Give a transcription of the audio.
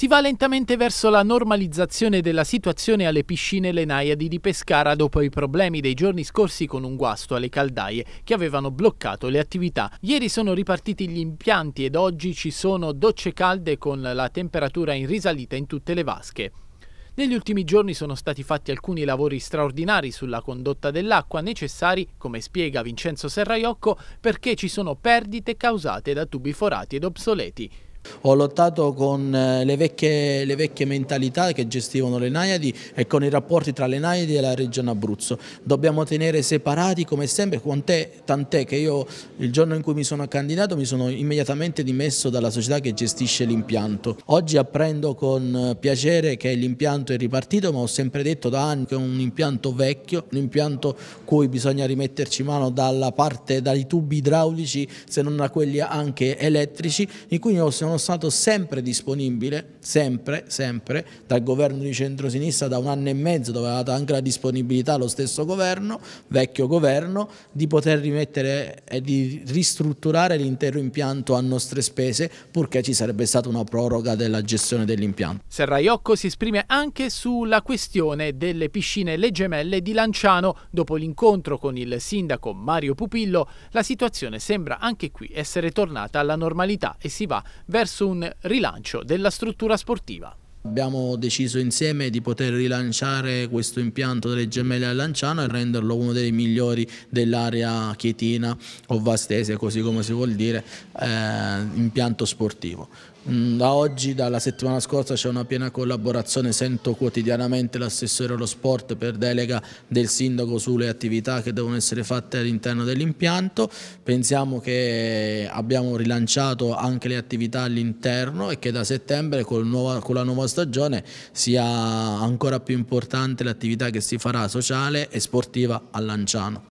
Si va lentamente verso la normalizzazione della situazione alle piscine Lenaiadi di Pescara dopo i problemi dei giorni scorsi con un guasto alle caldaie che avevano bloccato le attività. Ieri sono ripartiti gli impianti ed oggi ci sono docce calde con la temperatura in risalita in tutte le vasche. Negli ultimi giorni sono stati fatti alcuni lavori straordinari sulla condotta dell'acqua necessari, come spiega Vincenzo Serraiocco, perché ci sono perdite causate da tubi forati ed obsoleti ho lottato con eh, le vecchie, le vecchie mentalità che gestivano le Naiadi e con i rapporti tra le Naiadi e la regione Abruzzo. Dobbiamo tenere separati come sempre, tant'è che io il giorno in cui mi sono candidato mi sono immediatamente dimesso dalla società che gestisce l'impianto. Oggi apprendo con eh, piacere che l'impianto è ripartito, ma ho sempre detto da anni che è un impianto vecchio, un impianto cui bisogna rimetterci mano dalla parte, dai tubi idraulici se non da quelli anche elettrici, in cui sono stato sempre disponibile, sempre, sempre, dal governo di centrosinistra da un anno e mezzo, dove aveva anche la disponibilità lo stesso governo, vecchio governo, di poter rimettere e di ristrutturare l'intero impianto a nostre spese, purché ci sarebbe stata una proroga della gestione dell'impianto. Serraiocco si esprime anche sulla questione delle piscine Le Gemelle di Lanciano. Dopo l'incontro con il sindaco Mario Pupillo, la situazione sembra anche qui essere tornata alla normalità e si va verso verso un rilancio della struttura sportiva. Abbiamo deciso insieme di poter rilanciare questo impianto delle gemelle a Lanciano e renderlo uno dei migliori dell'area chietina o vastese, così come si vuol dire, eh, impianto sportivo. Mm, da oggi, dalla settimana scorsa, c'è una piena collaborazione, sento quotidianamente l'assessore allo sport per delega del sindaco sulle attività che devono essere fatte all'interno dell'impianto. Pensiamo che abbiamo rilanciato anche le attività all'interno e che da settembre con, nuova, con la nuova stagione sia ancora più importante l'attività che si farà sociale e sportiva a Lanciano.